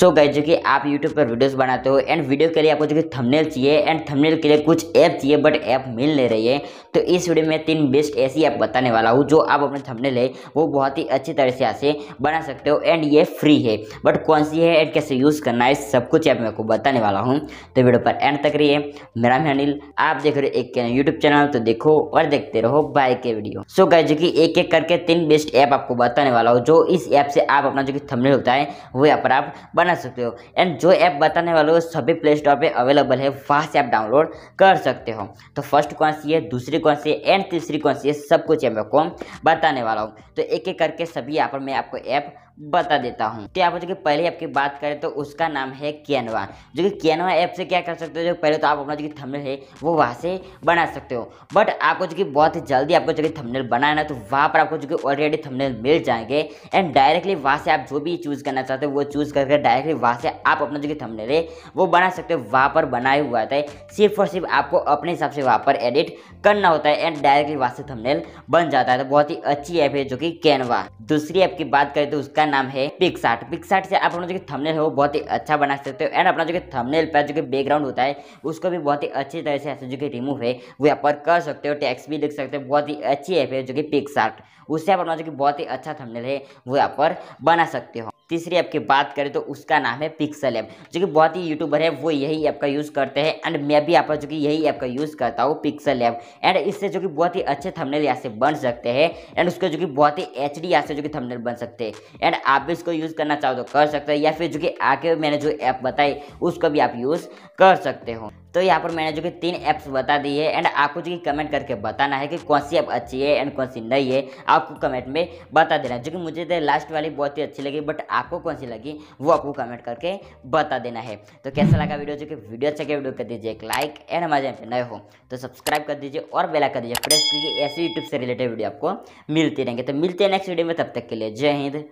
सो गए जो कि आप यूट्यूब पर वीडियोस बनाते हो एंड वीडियो के लिए आपको जो कि थंबनेल चाहिए एंड थंबनेल के लिए कुछ ऐप चाहिए बट ऐप मिल नहीं रही है तो इस वीडियो में तीन बेस्ट ऐसी ऐप बताने वाला हूँ जो आप अपने थंबनेल है वो बहुत ही अच्छी तरह से बना सकते हो एंड ये फ्री है बट कौन सी है एंड कैसे यूज़ करना है सब कुछ ऐप मैं आपको बताने वाला हूँ तो वीडियो पर एंड तक रही मेरा नाम अनिल आप देख रहे हो एक यूट्यूब चैनल तो देखो और देखते रहो बाय के वीडियो सो गए जो कि एक एक करके तीन बेस्ट ऐप आपको बताने वाला हूँ जो इस ऐप से आप अपना जो कि थमनेल होता है वो यहाँ पर आप बना सकते हो एंड जो ऐप बताने वाले हो सभी प्ले स्टोर पर अवेलेबल है वहाँ से आप डाउनलोड कर सकते हो तो फर्स्ट कौन सी है दूसरी कौन सी है एंड तीसरी कौन सी है सब कुछ मैं को बताने वाला हूँ तो एक एक करके सभी यहाँ पर मैं आपको ऐप बता देता हूँ तो यहाँ पर जो कि पहले ऐप की बात करें तो उसका नाम है कैनवा जो कि कैनवा ऐप से क्या कर सकते हो जो पहले तो आप अपना जो कि थंबनेल है वो वहाँ से बना सकते हो बट आपको जो कि बहुत ही जल्दी आपको जो कि थंबनेल बनाना है तो वहाँ पर आपको जो कि ऑलरेडी थंबनेल मिल जाएंगे एंड डायरेक्टली वहाँ से आप जो भी चूज़ करना चाहते हो वो चूज़ करके डायरेक्टली वहाँ से आप अपना जो कि थंबनेल है वो बना सकते हो वहाँ पर बनाया हुआ था सिर्फ और सिर्फ आपको अपने हिसाब से वहाँ पर एडिट करना होता है एंड डायरेक्टली वहाँ से थंबनेल बन जाता है तो बहुत ही अच्छी ऐप है जो कि कैनवा दूसरी ऐप की बात करें तो उसका जिसका नाम है पिकसार्ट पिकसार्ट से आप अपना जो कि थमनेल है वो बहुत ही अच्छा बना सकते हो एंड अपना जो कि थमनेल पर जो कि बैकग्राउंड होता है उसको भी बहुत ही अच्छी तरह से जो कि रिमूव है वो यहाँ पर कर सकते हो टैक्स भी लिख सकते हो बहुत ही अच्छी ऐप है जो कि पिकसार्ट उससे आप अपना जो कि बहुत ही अच्छा थमनेल है वो यहाँ पर बना सकते हो तीसरी ऐप की बात करें तो उसका नाम है पिक्सल ऐप जो कि बहुत ही यूट्यूबर है वो यही ऐप का यूज़ करते हैं एंड मैं भी आप जो कि यही ऐप का यूज़ करता हूँ पिक्सल ऐप एंड इससे जो कि बहुत ही अच्छे थंबनेल यहाँ से बन सकते हैं एंड उसका जो कि बहुत ही एच डी यहाँ से जो कि थंबनेल बन सकते हैं एंड आप भी इसको यूज़ करना चाहो तो कर सकते हैं या फिर जो कि आगे मैंने जो ऐप बताई उसको भी आप यूज़ कर सकते हो तो यहाँ पर मैंने जो कि तीन ऐप्स बता दी है एंड आपको जो कि कमेंट करके बताना है कि कौन सी ऐप अच्छी है एंड कौन सी नहीं है आपको कमेंट में बता देना है जो कि मुझे लास्ट तो वाली बहुत ही अच्छी लगी बट आपको कौन सी लगी वो आपको कमेंट करके बता देना है तो कैसा लगा वीडियो जो कि वीडियो अच्छा वीडियो कर दीजिए एक लाइक एंड हमारे यहाँ पर नए हो तो सब्सक्राइब कर दीजिए और बेला कर दीजिए प्रेस कीजिए ऐसे यूट्यूब से रिलेटेड वीडियो आपको मिलती रहेंगे तो मिलते हैं नेक्स्ट वीडियो में तब तक के लिए जय हिंद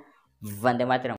वंदे मातरम